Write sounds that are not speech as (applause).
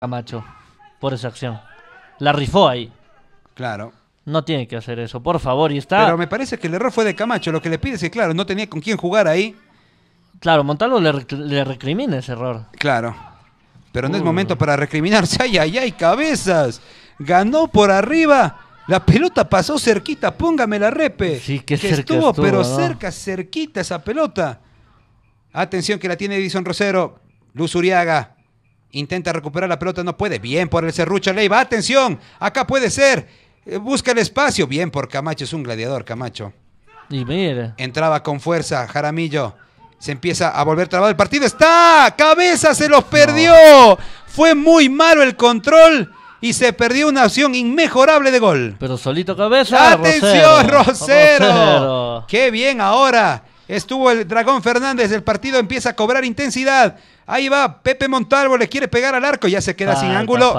Camacho por esa acción. La rifó ahí. Claro. No tiene que hacer eso, por favor. Y está. Pero me parece que el error fue de Camacho. Lo que le pide es que, claro, no tenía con quién jugar ahí. Claro, Montalvo le, recrimina ese error. Claro. Pero no es momento para recriminarse. (laughs) Ay, ay, ay, cabezas. Ganó por arriba. La pelota pasó cerquita. Póngame la repe. Sí, que, cerca estuvo, pero cerca, cerquita esa pelota. Atención que la tiene Edison Rosero. Luz Uriaga. Intenta recuperar la pelota, no puede. Bien por el Ley. Leiva. Atención, acá puede ser. Eh, busca el espacio. Bien por Camacho, es un gladiador, Camacho. Y mira. Entraba con fuerza Jaramillo. Se empieza a volver trabado. El partido está. Cabeza se los perdió. Fue muy malo el control y se perdió una opción inmejorable de gol. Pero solito cabeza. Atención, Rosero. Qué bien ahora. Estuvo el Dragón Fernández, el partido empieza a cobrar intensidad. Ahí va, Pepe Montalvo le quiere pegar al arco, ya se queda sin ángulo.